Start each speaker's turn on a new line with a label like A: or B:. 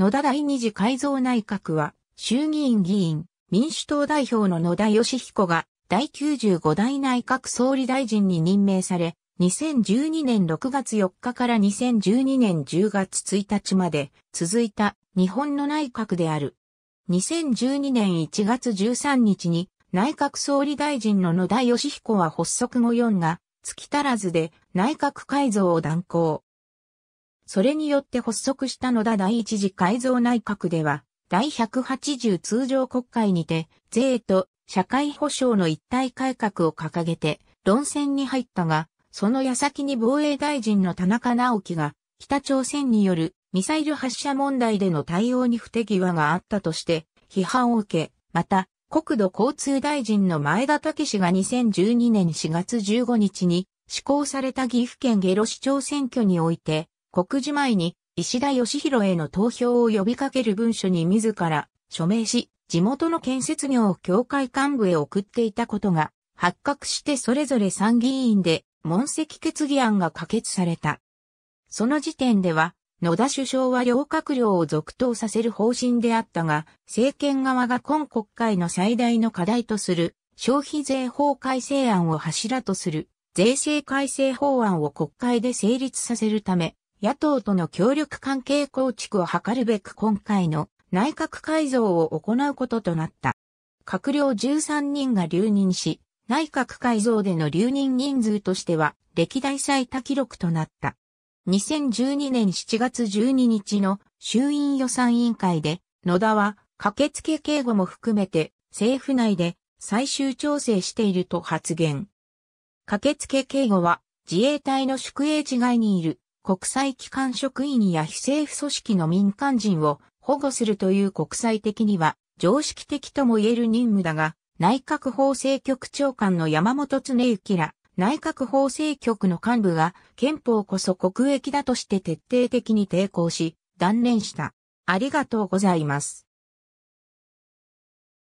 A: 野田第二次改造内閣は、衆議院議員、民主党代表の野田義彦が、第95代内閣総理大臣に任命され、2012年6月4日から2012年10月1日まで続いた日本の内閣である。2012年1月13日に内閣総理大臣の野田義彦は発足後4が、月足らずで内閣改造を断行。それによって発足したのだ第一次改造内閣では、第180通常国会にて、税と社会保障の一体改革を掲げて、論戦に入ったが、その矢先に防衛大臣の田中直樹が、北朝鮮によるミサイル発射問題での対応に不手際があったとして、批判を受け、また、国土交通大臣の前田武氏が2012年4月15日に施行された岐阜県下呂市長選挙において、告示前に石田義弘への投票を呼びかける文書に自ら署名し、地元の建設業を協会幹部へ送っていたことが発覚してそれぞれ参議院で問責決議案が可決された。その時点では、野田首相は両閣僚を続投させる方針であったが、政権側が今国会の最大の課題とする消費税法改正案を柱とする税制改正法案を国会で成立させるため、野党との協力関係構築を図るべく今回の内閣改造を行うこととなった。閣僚13人が留任し、内閣改造での留任人数としては歴代最多記録となった。2012年7月12日の衆院予算委員会で野田は駆けつけ警護も含めて政府内で最終調整していると発言。駆けつけ警護は自衛隊の宿営地外にいる国際機関職員や非政府組織の民間人を保護するという国際的には常識的とも言える任務だが、内閣法制局長官の山本恒幸ら、内閣法制局の幹部が憲法こそ国益だとして徹底的に抵抗し、断念した。ありがとうございます。